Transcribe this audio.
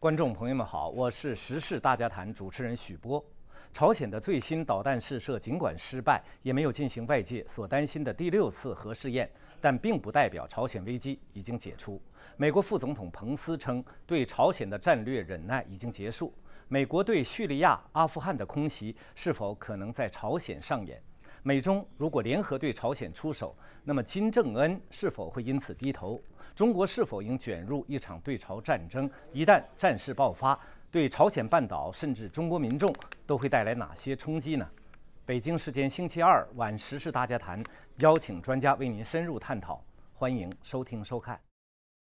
观众朋友们好，我是时事大家谈主持人许波。朝鲜的最新导弹试射尽管失败，也没有进行外界所担心的第六次核试验，但并不代表朝鲜危机已经解除。美国副总统彭斯称，对朝鲜的战略忍耐已经结束。美国对叙利亚、阿富汗的空袭是否可能在朝鲜上演？美中如果联合对朝鲜出手，那么金正恩是否会因此低头？中国是否应卷入一场对朝战争？一旦战事爆发，对朝鲜半岛甚至中国民众都会带来哪些冲击呢？北京时间星期二晚十时，大家谈邀请专家为您深入探讨，欢迎收听收看。